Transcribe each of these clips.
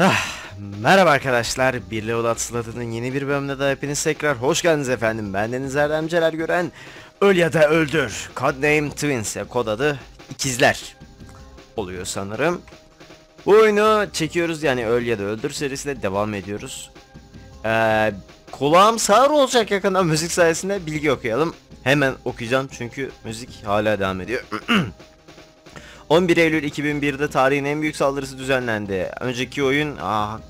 Ah, merhaba arkadaşlar, Bir Level Atılatı'nın yeni bir bölümünde de hepiniz tekrar hoş geldiniz efendim. Ben Deniz Erdem Celal Gören, Öl ya da Öldür, Codename Twins, ya kod adı İkizler oluyor sanırım. Bu oyunu çekiyoruz yani Öl ya da Öldür serisine devam ediyoruz. Ee, kulağım sağır olacak yakında müzik sayesinde bilgi okuyalım. Hemen okuyacağım çünkü müzik hala devam ediyor. 11 Eylül 2001'de tarihin en büyük saldırısı düzenlendi. Önceki oyun aa, ah,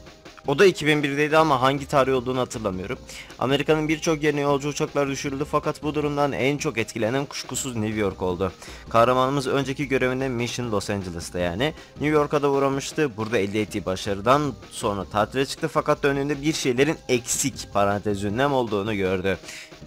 o da 2001'deydi ama hangi tarih olduğunu hatırlamıyorum. Amerika'nın birçok yerine yolcu uçaklar düşürüldü fakat bu durumdan en çok etkilenen kuşkusuz New York oldu. Kahramanımız önceki görevinde Mission Los Angeles'ta yani. New York'a da uğramıştı. Burada elde ettiği başarıdan sonra tatile çıktı fakat döndüğünde bir şeylerin eksik parantez ünlem olduğunu gördü.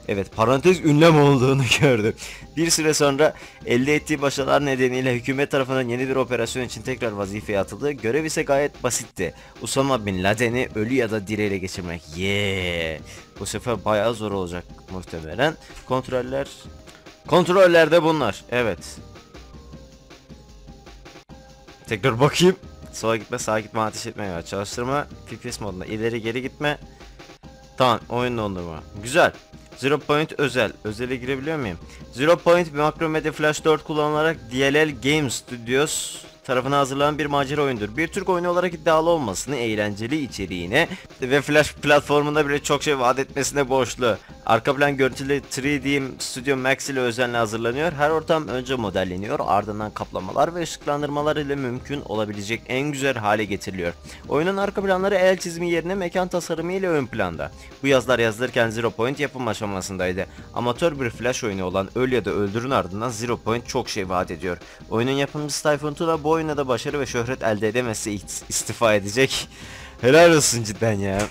Evet parantez ünlem olduğunu gördüm. Bir süre sonra elde ettiği başarılar nedeniyle hükümet tarafından yeni bir operasyon için tekrar vazifeye atıldı. Görev ise gayet basitti. Usama Bin Laden'i ölü ya da direyle geçirmek. Yeee. Bu sefer bayağı zor olacak muhtemelen. Kontroller... Kontroller de bunlar. Evet. Tekrar bakayım. Sola gitme, sağa gitme, ateş etme ya. Çalıştırma, FPS modunda ileri geri gitme. Tamam, oyun dondurma. Güzel. Zero Point özel. Özele girebiliyor muyum? Zero Point Macromedia Flash 4 kullanılarak DLL Game Studios tarafına hazırlanan bir macera oyundur. Bir Türk oyunu olarak iddialı olmasını, eğlenceli içeriğine ve Flash platformunda bile çok şey vaat etmesine borçlu. Arka plan görüntüleri 3D Studio Max ile özenle hazırlanıyor. Her ortam önce modelleniyor, ardından kaplamalar ve ışıklandırmalar ile mümkün olabilecek en güzel hale getiriliyor. Oyunun arka planları el çizimi yerine mekan tasarımı ile ön planda. Bu yazlar yazılırken Zero Point yapım aşamasındaydı. Amatör bir Flash oyunu olan Öl ya da Öldür'ün ardından Zero Point çok şey vaat ediyor. Oyunun yapımcısı Typhoon Tula bu bu oyunda da başarı ve şöhret elde edemezse istifa edecek. Helal olsun cidden ya.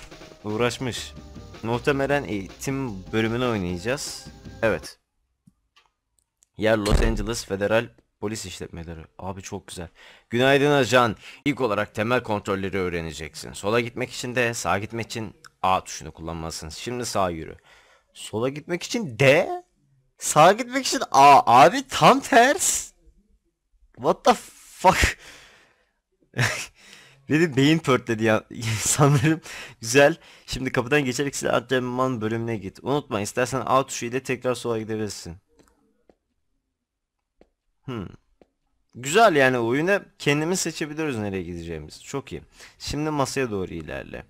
Uğraşmış. Muhtemelen eğitim bölümünü oynayacağız. Evet. Yer Los Angeles Federal Polis işletmeleri. Abi çok güzel. Günaydın ajan. İlk olarak temel kontrolleri öğreneceksin. Sola gitmek için de sağa gitmek için A tuşunu kullanmalısın. Şimdi sağ yürü. Sola gitmek için D. Sağa gitmek için A. Abi tam ters. What the f fuck? Dedi beyin pörtledi ya sanırım. Güzel. Şimdi kapıdan geçerek silah antrenman bölümüne git. Unutma istersen A tuşu ile tekrar sola gidebilirsin. Hmm. Güzel yani oyuna kendimiz seçebiliriz nereye gideceğimiz. Çok iyi. Şimdi masaya doğru ilerle.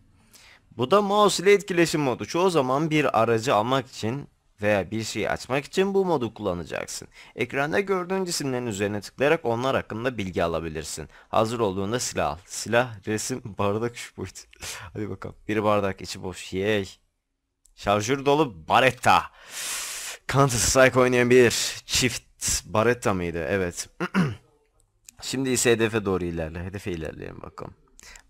Bu da mouse ile etkileşim modu. Çoğu zaman bir aracı almak için veya bir şeyi açmak için bu modu kullanacaksın. Ekranda gördüğün cisimlerin üzerine tıklayarak onlar hakkında bilgi alabilirsin. Hazır olduğunda silah al. Silah, resim, bardak şu boyut. Hadi bakalım. Bir bardak içi boş. Yey. Şarjör dolu baretta. Counter Strike oynayan bir çift baretta mıydı? Evet. Şimdi ise hedefe doğru ilerle. Hedefe ilerleyelim bakalım.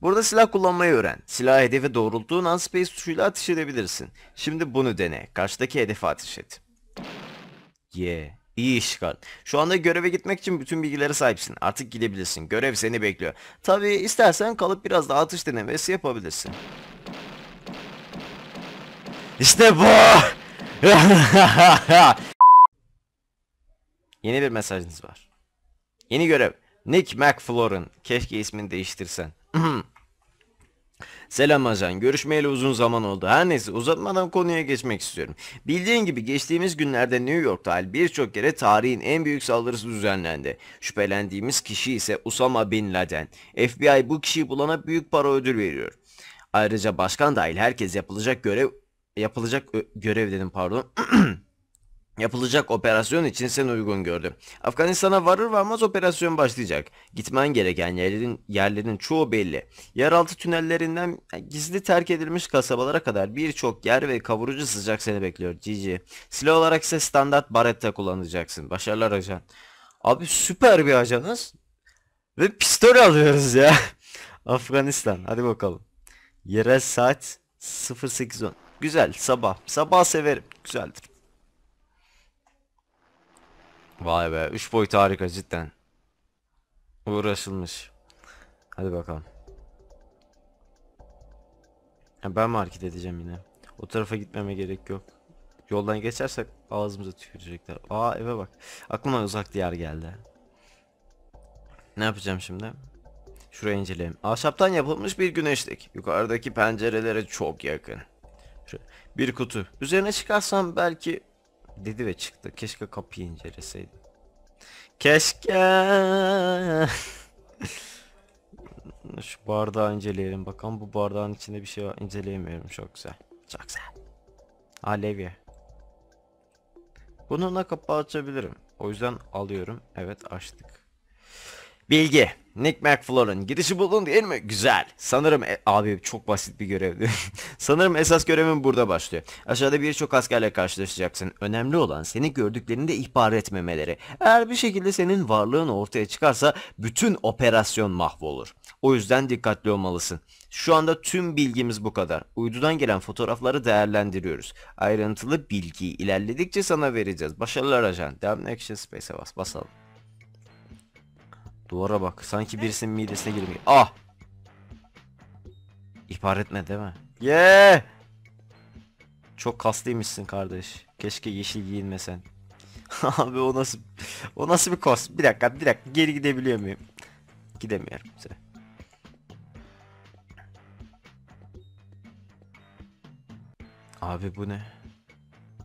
Burada silah kullanmayı öğren. Silah hedefe doğrulttuğun an space tuşuyla ateş edebilirsin. Şimdi bunu dene. Karşıdaki hedefe ateş et. Yeah. İyi iş çıkar. Şu anda göreve gitmek için bütün bilgilere sahipsin. Artık gidebilirsin. Görev seni bekliyor. Tabii istersen kalıp biraz daha atış denemesi yapabilirsin. İşte bu! Yeni bir mesajınız var. Yeni görev. Nick McFlorin. Keşke ismini değiştirsen. Selam ajan. Görüşmeyeli uzun zaman oldu. Her neyse uzatmadan konuya geçmek istiyorum. Bildiğin gibi geçtiğimiz günlerde New York dahil birçok yere tarihin en büyük saldırısı düzenlendi. Şüphelendiğimiz kişi ise Usama Bin Laden. FBI bu kişiyi bulana büyük para ödül veriyor. Ayrıca başkan dahil herkes yapılacak görev yapılacak görev dedim pardon. Yapılacak operasyon için sen uygun gördü. Afganistan'a varır varmaz operasyon başlayacak. Gitmen gereken yerlerin, yerlerin çoğu belli. Yeraltı tünellerinden gizli terk edilmiş kasabalara kadar birçok yer ve kavurucu sıcak seni bekliyor GG. Silah olarak ise standart baretta kullanacaksın. Başarılar ajan. Abi süper bir ajanız. Ve pistol alıyoruz ya. Afganistan hadi bakalım. Yerel saat 08.10. Güzel sabah. Sabah severim. Güzeldir. Vay be. 3 boyut harika cidden. Uğraşılmış. Hadi bakalım. ben market edeceğim yine. O tarafa gitmeme gerek yok. Yoldan geçersek ağzımıza tükürecekler. Aa eve bak. Aklıma uzak diyar geldi. Ne yapacağım şimdi? Şurayı inceleyelim. Ahşaptan yapılmış bir güneşlik. Yukarıdaki pencerelere çok yakın. Bir kutu. Üzerine çıkarsam belki Dedi ve çıktı. Keşke kapıyı inceleseydim. Keşke. Şu bardağı inceleyelim bakalım. Bu bardağın içinde bir şey var. inceleyemiyorum. Çok güzel. Çok güzel. Alevye. Bununla kapağı açabilirim. O yüzden alıyorum. Evet açtık. Bilgi. Nick McFlur'ın gidişi bulun değil mi? Güzel. Sanırım e, abi çok basit bir görevdi. Sanırım esas görevim burada başlıyor. Aşağıda birçok askerle karşılaşacaksın. Önemli olan seni gördüklerinde ihbar etmemeleri. Eğer bir şekilde senin varlığın ortaya çıkarsa bütün operasyon mahvolur. O yüzden dikkatli olmalısın. Şu anda tüm bilgimiz bu kadar. Uydudan gelen fotoğrafları değerlendiriyoruz. Ayrıntılı bilgiyi ilerledikçe sana vereceğiz. Başarılar ajan. Devam Action Space'e bas. Basalım. Duvara bak. Sanki birisinin midesine girmiş. Ah! İhbar etme değil mi? Ye! Yeah! Çok kaslıymışsın kardeş. Keşke yeşil giyinmesen. Abi o nasıl o nasıl bir kos? Bir dakika, bir dakika. Geri gidebiliyor muyum? Gidemiyorum. Size. Abi bu ne?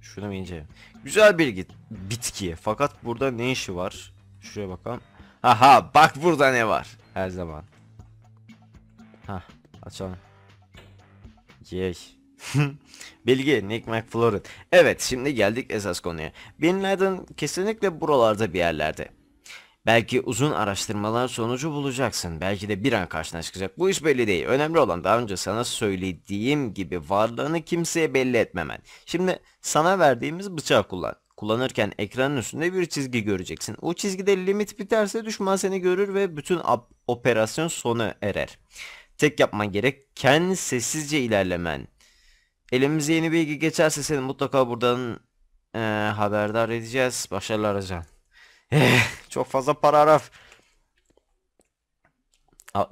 Şunu mı inceleyeyim? Güzel bir git bitki. Fakat burada ne işi var? Şuraya bakalım. Haha bak burada ne var. Her zaman. Ha, aç onu. Yey. Bilgi Nick McFlurry. Evet şimdi geldik esas konuya. Bin Laden kesinlikle buralarda bir yerlerde. Belki uzun araştırmalar sonucu bulacaksın. Belki de bir an karşına çıkacak. Bu iş belli değil. Önemli olan daha önce sana söylediğim gibi varlığını kimseye belli etmemen. Şimdi sana verdiğimiz bıçağı kullan. Kullanırken ekranın üstünde bir çizgi göreceksin. O çizgide limit biterse düşman seni görür ve bütün operasyon sona erer. Tek yapman gereken sessizce ilerlemen. Elimize yeni bilgi geçerse seni mutlaka buradan e, haberdar edeceğiz. Başarılar hocam. Eh, çok fazla paragraf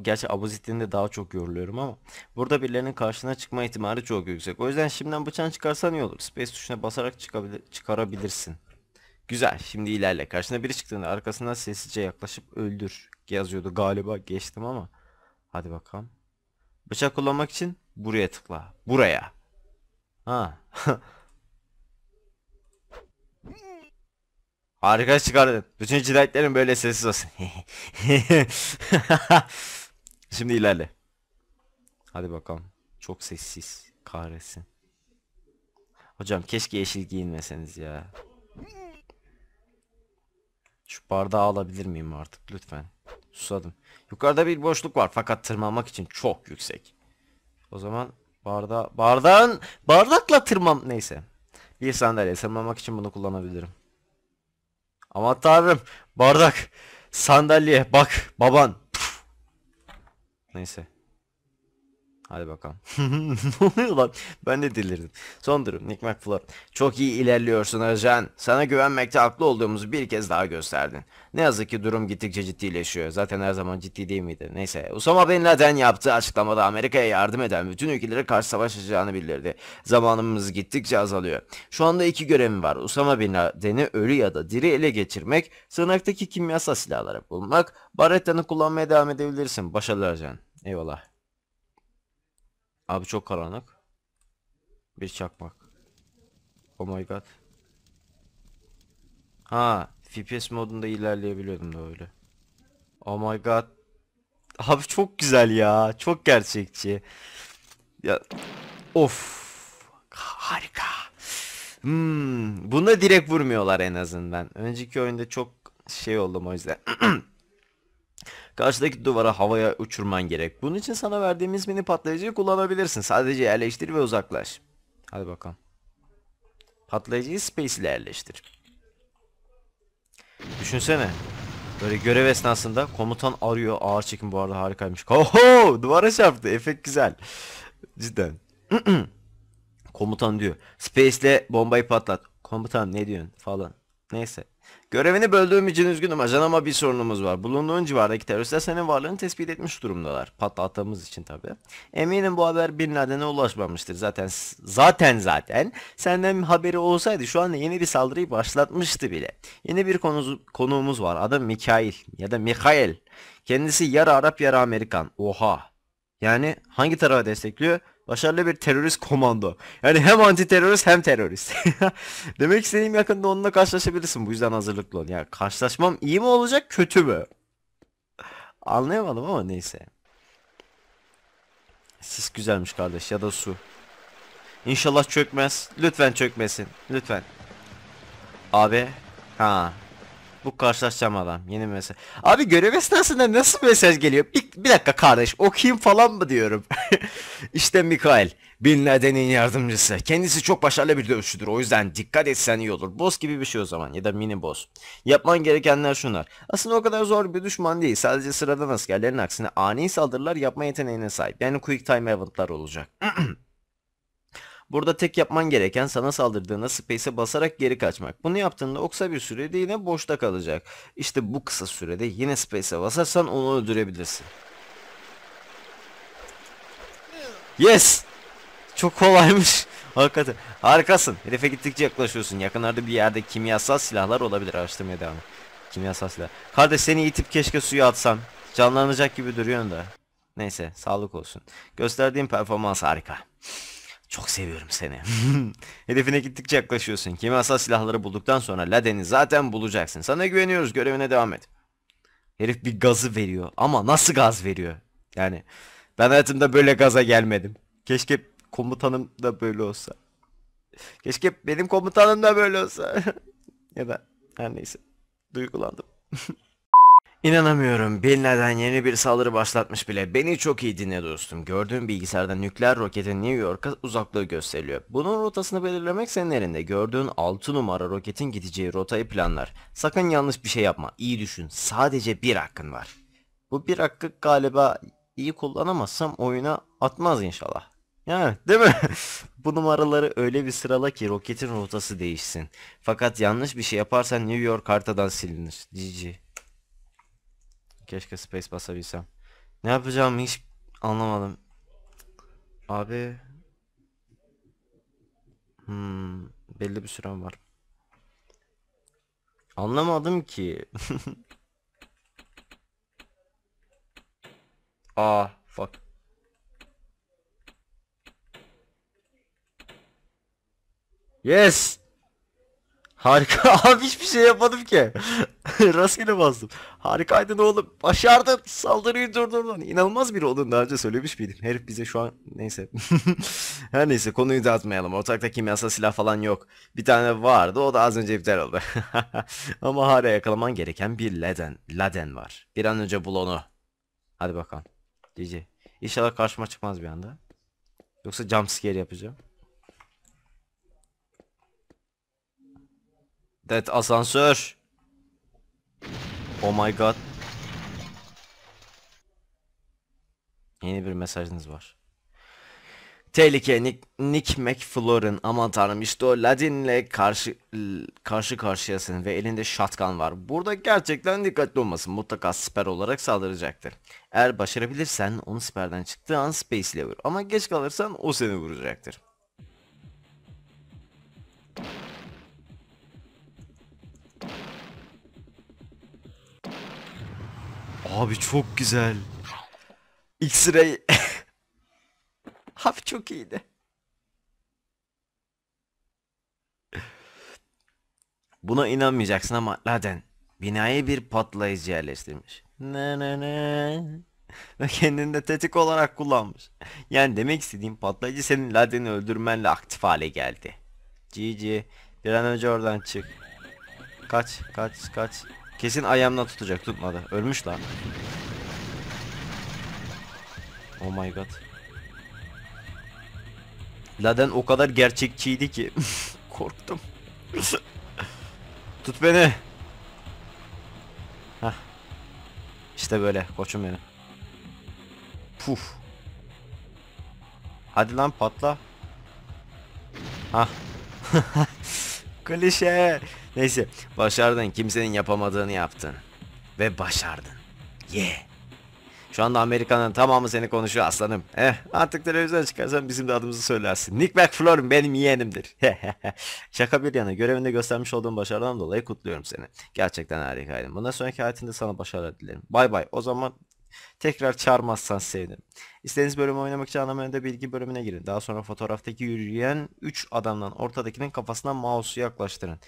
gerçi abuzitinde daha çok yoruluyorum ama burada birilerinin karşına çıkma ihtimali çok yüksek. O yüzden şimdiden bıçağını çıkarsan iyi olur. Space tuşuna basarak çıkabilir, çıkarabilirsin. Güzel şimdi ilerle. Karşına biri çıktığında arkasından sessizce yaklaşıp öldür yazıyordu galiba geçtim ama. Hadi bakalım. Bıçak kullanmak için buraya tıkla. Buraya. Ha. Harika çıkardın. Bütün cinayetlerin böyle sessiz olsun. Şimdi ilerle. Hadi bakalım. Çok sessiz. Kahretsin. Hocam keşke yeşil giyinmeseniz ya. Şu bardağı alabilir miyim artık lütfen? Susadım. Yukarıda bir boşluk var fakat tırmanmak için çok yüksek. O zaman barda bardağın bardakla tırman neyse. Bir sandalye tırmanmak için bunu kullanabilirim. Ama tanrım bardak sandalye bak baban. Neyse. Hadi bakalım. ne oluyor lan? Ben de delirdim. Son durum Nick McFleur. Çok iyi ilerliyorsun Ajan. Sana güvenmekte haklı olduğumuzu bir kez daha gösterdin. Ne yazık ki durum gittikçe ciddileşiyor. Zaten her zaman ciddi değil miydi? Neyse. Usama Bin Laden yaptığı açıklamada Amerika'ya yardım eden bütün ülkelere karşı savaşacağını bildirdi. Zamanımız gittikçe azalıyor. Şu anda iki görevim var. Usama Bin Laden'i ölü ya da diri ele geçirmek, sığınaktaki kimyasal silahları bulmak, Barretta'nı kullanmaya devam edebilirsin. Başarılı Ajan. Eyvallah. Abi çok karanlık. Bir çakmak. Oh my god. Ha, FPS modunda ilerleyebiliyordum da öyle. Oh my god. Abi çok güzel ya. Çok gerçekçi. Ya of. Harika. Hmm, buna direkt vurmuyorlar en azından. Önceki oyunda çok şey oldum o yüzden. karşıdaki duvara havaya uçurman gerek. Bunun için sana verdiğimiz mini patlayıcıyı kullanabilirsin. Sadece yerleştir ve uzaklaş. Hadi bakalım. Patlayıcıyı space ile yerleştir. Düşünsene. Böyle görev esnasında komutan arıyor. Ağır çekim bu arada harikaymış. Oho! Duvara çarptı. Efekt güzel. Cidden. komutan diyor. Space ile bombayı patlat. Komutan ne diyorsun falan. Neyse. Görevini böldüğüm için üzgünüm ajan ama bir sorunumuz var. Bulunduğun civardaki teröristler senin varlığını tespit etmiş durumdalar. Patlattığımız için tabi. Eminim bu haber Bin Laden'e ulaşmamıştır. Zaten zaten zaten senden haberi olsaydı şu anda yeni bir saldırıyı başlatmıştı bile. Yeni bir konu, konuğumuz var. Adı Mikail ya da Mikael. Kendisi yarı Arap yarı Amerikan. Oha. Yani hangi tarafa destekliyor? Başarılı bir terörist komando. Yani hem anti terörist hem terörist. Demek istediğim yakında onunla karşılaşabilirsin. Bu yüzden hazırlıklı ol. Ya karşılaşmam iyi mi olacak kötü mü? Anlayamadım ama neyse. Sis güzelmiş kardeş ya da su. İnşallah çökmez. Lütfen çökmesin. Lütfen. Abi. Ha bu karşılaşacağım adam. Yeni mesaj. Abi görev esnasında nasıl mesaj geliyor? Bir, bir dakika kardeş okuyayım falan mı diyorum. İşte Mikael. Bin Laden'in yardımcısı. Kendisi çok başarılı bir dövüşçüdür. O yüzden dikkat etsen iyi olur. Boss gibi bir şey o zaman ya da mini boss. Yapman gerekenler şunlar. Aslında o kadar zor bir düşman değil. Sadece sıradan askerlerin aksine ani saldırılar yapma yeteneğine sahip. Yani quick time event'lar olacak. Burada tek yapman gereken sana saldırdığında space'e basarak geri kaçmak. Bunu yaptığında oksa bir sürede yine boşta kalacak. İşte bu kısa sürede yine space'e basarsan onu öldürebilirsin. Yes! Çok kolaymış. Hakikaten. Harikasın. Hedefe gittikçe yaklaşıyorsun. Yakınlarda bir yerde kimyasal silahlar olabilir. Araştırmaya devam et. Kimyasal silah. Kardeş seni itip keşke suya atsan. Canlanacak gibi duruyorsun da. Neyse sağlık olsun. Gösterdiğim performans harika. Çok seviyorum seni. Hedefine gittikçe yaklaşıyorsun. Kimi asal silahları bulduktan sonra Laden'i zaten bulacaksın. Sana güveniyoruz. Görevine devam et. Herif bir gazı veriyor. Ama nasıl gaz veriyor? Yani ben hayatımda böyle gaza gelmedim. Keşke komutanım da böyle olsa. Keşke benim komutanım da böyle olsa. ya da her neyse. Duygulandım. İnanamıyorum. Bilneden yeni bir saldırı başlatmış bile. Beni çok iyi dinle dostum. Gördüğün bilgisayarda nükleer roketin New York'a uzaklığı gösteriliyor. Bunun rotasını belirlemek senin elinde. Gördüğün 6 numara roketin gideceği rotayı planlar. Sakın yanlış bir şey yapma. İyi düşün. Sadece bir hakkın var. Bu bir hakkı galiba iyi kullanamazsam oyuna atmaz inşallah. Yani değil mi? Bu numaraları öyle bir sırala ki roketin rotası değişsin. Fakat yanlış bir şey yaparsan New York haritadan silinir. GG. Keşke space basabilsem. Ne yapacağımı hiç anlamadım. Abi. Hmm, belli bir sürem var. Anlamadım ki. Aa, fuck. Yes. Harika abi hiçbir şey yapmadım ki. Rastgele bastım. Harikaydın oğlum. Başardın. Saldırıyı durdurdun. İnanılmaz biri olduğunu daha önce söylemiş miydim? Herif bize şu an... Neyse. Her neyse konuyu dağıtmayalım. Ortakta kimyasal silah falan yok. Bir tane vardı o da az önce iptal oldu. Ama hala yakalaman gereken bir Laden, Laden var. Bir an önce bul onu. Hadi bakalım. GG. İnşallah karşıma çıkmaz bir anda. Yoksa jumpscare yapacağım. That asansör. Oh my god. Yeni bir mesajınız var. Tehlike Nick, Nick McFlurin. aman tanrım işte o Ladin'le karşı karşı karşıyasın ve elinde shotgun var. Burada gerçekten dikkatli olmasın mutlaka siper olarak saldıracaktır. Eğer başarabilirsen onu siperden çıktığı an space ile vur ama geç kalırsan o seni vuracaktır. Abi çok güzel. X-ray. Abi çok iyiydi. Buna inanmayacaksın ama laden binaya bir patlayıcı yerleştirmiş. Ne ne ne. Ve kendini de tetik olarak kullanmış. Yani demek istediğim patlayıcı senin Laden'i öldürmenle aktif hale geldi. GG. Bir an önce oradan çık. Kaç kaç kaç. Kesin ayağımdan tutacak tutmadı. Ölmüş lan. Oh my god. Laden o kadar gerçekçiydi ki. Korktum. Tut beni. Hah. İşte böyle koçum benim. Puf. Hadi lan patla. Hah. Klişe. Neyse başardın. Kimsenin yapamadığını yaptın. Ve başardın. Yeah. Şu anda Amerika'nın tamamı seni konuşuyor aslanım. Eh, artık televizyona çıkarsan bizim de adımızı söylersin. Nick McFlurry benim yeğenimdir. Şaka bir yana görevinde göstermiş olduğun başarıdan dolayı kutluyorum seni. Gerçekten harikaydın. Bundan sonraki hayatında sana başarılar dilerim. Bay bay. O zaman Tekrar çağırmazsan sevdim. İstediğiniz bölümü oynamak için ana menüde bilgi bölümüne girin. Daha sonra fotoğraftaki yürüyen 3 adamdan ortadakinin kafasına mouse'u yaklaştırın.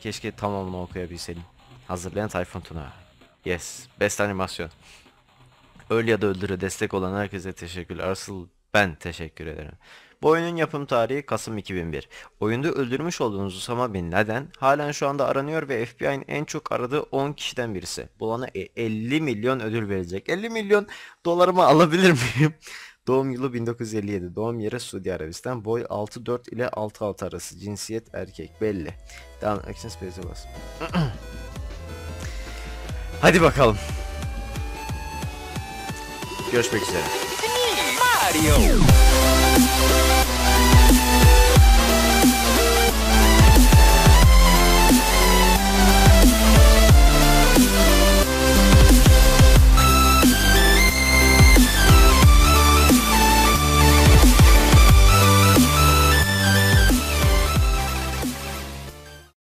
Keşke tamamını okuyabilseydim. Hazırlayan Tayfun Tuna. Yes. Best animasyon. Öl ya da öldüre destek olan herkese teşekkür. Asıl ben teşekkür ederim. Bu oyunun yapım tarihi Kasım 2001. Oyunda öldürmüş olduğunuz Osama Bin Laden halen şu anda aranıyor ve FBI'nin en çok aradığı 10 kişiden birisi. Bulana 50 e, milyon ödül verecek. 50 milyon dolarımı alabilir miyim? Doğum yılı 1957. Doğum yeri Suudi Arabistan. Boy 6-4 ile 6-6 arası. Cinsiyet erkek. Belli. Devam. Action Space'e bas. Hadi bakalım. Görüşmek üzere. Mario.